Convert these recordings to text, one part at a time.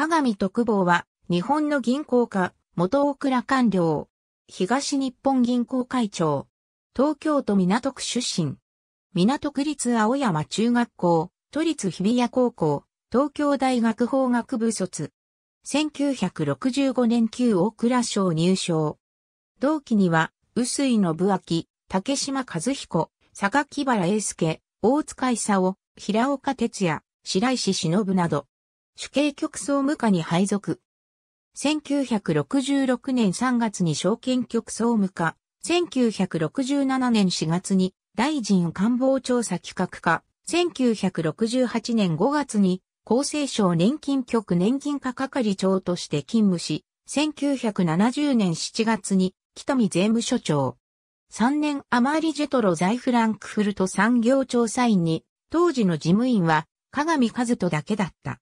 鏡徳坊は、日本の銀行家、元大倉官僚、東日本銀行会長、東京都港区出身、港区立青山中学校、都立日比谷高校、東京大学法学部卒。1965年旧大倉賞入賞。同期には、臼井信明、竹島和彦、坂木原英介、大塚勲、平岡哲也、白石忍など、主計局総務課に配属。1966年3月に証券局総務課、1967年4月に大臣官房調査企画課、1968年5月に厚生省年金局年金課係長として勤務し、1970年7月に北見税務所長。3年余りジェトロ在フランクフルト産業調査員に、当時の事務員は、鏡和人だけだった。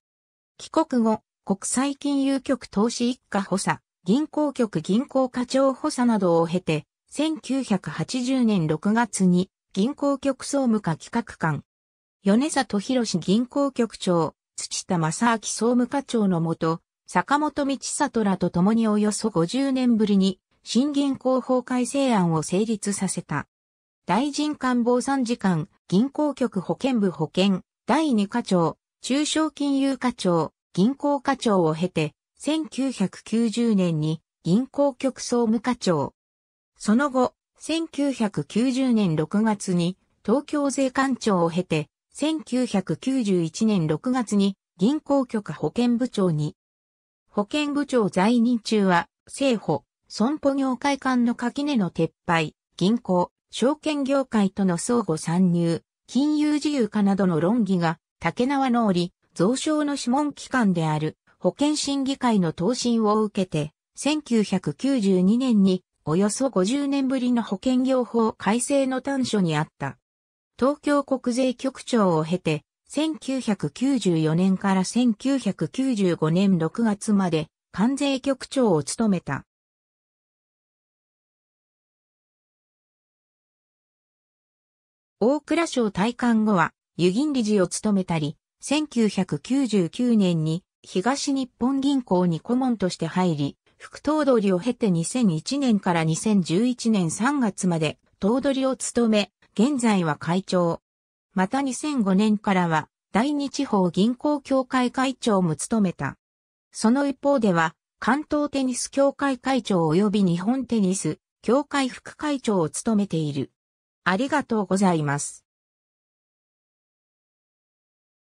帰国後、国際金融局投資一課補佐、銀行局銀行課長補佐などを経て、1980年6月に銀行局総務課企画官、米里博銀行局長、土田正明総務課長のもと、坂本道里らと共におよそ50年ぶりに新銀行法改正案を成立させた。大臣官房参事官、銀行局保険部保険、第2課長、中小金融課長、銀行課長を経て、1990年に銀行局総務課長。その後、1990年6月に東京税官庁を経て、1991年6月に銀行局保健部長に。保健部長在任中は、政府、損保業界間の垣根の撤廃、銀行、証券業界との相互参入、金融自由化などの論議が竹縄の折、増床の諮問機関である保健審議会の答申を受けて、1992年におよそ50年ぶりの保険業法改正の端緒にあった。東京国税局長を経て、1994年から1995年6月まで関税局長を務めた。大蔵省退官後は、湯銀理事を務めたり、1999年に東日本銀行に顧問として入り、副頭取を経て2001年から2011年3月まで頭取を務め、現在は会長。また2005年からは、大日方銀行協会会長も務めた。その一方では、関東テニス協会会長及び日本テニス協会副会長を務めている。ありがとうございます。